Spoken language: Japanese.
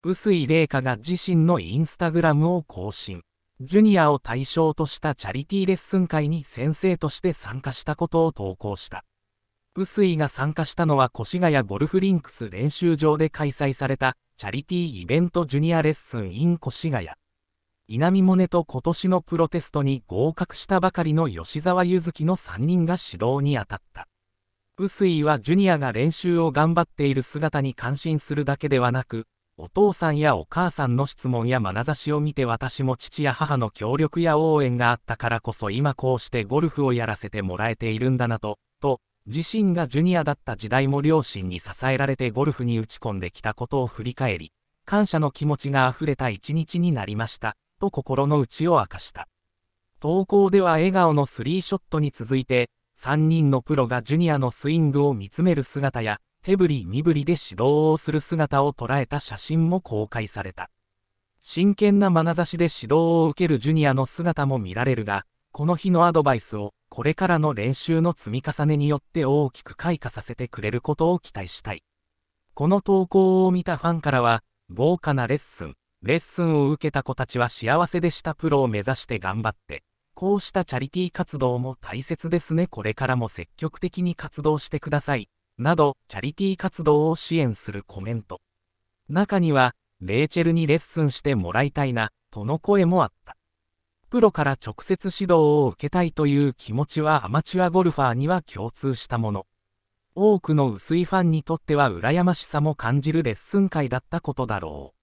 臼井玲香が自身のインスタグラムを更新。ジュニアを対象としたチャリティーレッスン会に先生として参加したことを投稿した。臼井が参加したのは越谷ゴルフリンクス練習場で開催されたチャリティーイベントジュニアレッスン in 越谷。稲見萌音と今年のプロテストに合格したばかりの吉沢柚月の3人が指導に当たった。臼井はジュニアが練習を頑張っている姿に感心するだけではなく、お父さんやお母さんの質問や眼差しを見て私も父や母の協力や応援があったからこそ今こうしてゴルフをやらせてもらえているんだなと、と、自身がジュニアだった時代も両親に支えられてゴルフに打ち込んできたことを振り返り、感謝の気持ちが溢れた一日になりました、と心の内を明かした。投稿では笑顔のスリーショットに続いて、3人のプロがジュニアのスイングを見つめる姿や、手振り身振りで指導をする姿を捉えた写真も公開された。真剣な眼差しで指導を受けるジュニアの姿も見られるが、この日のアドバイスをこれからの練習の積み重ねによって大きく開花させてくれることを期待したい。この投稿を見たファンからは、豪華なレッスン、レッスンを受けた子たちは幸せでしたプロを目指して頑張って、こうしたチャリティー活動も大切ですね。これからも積極的に活動してください。など、チャリティー活動を支援するコメント。中には、レイチェルにレッスンしてもらいたいな、との声もあった。プロから直接指導を受けたいという気持ちはアマチュアゴルファーには共通したもの。多くの薄いファンにとっては羨ましさも感じるレッスン会だったことだろう。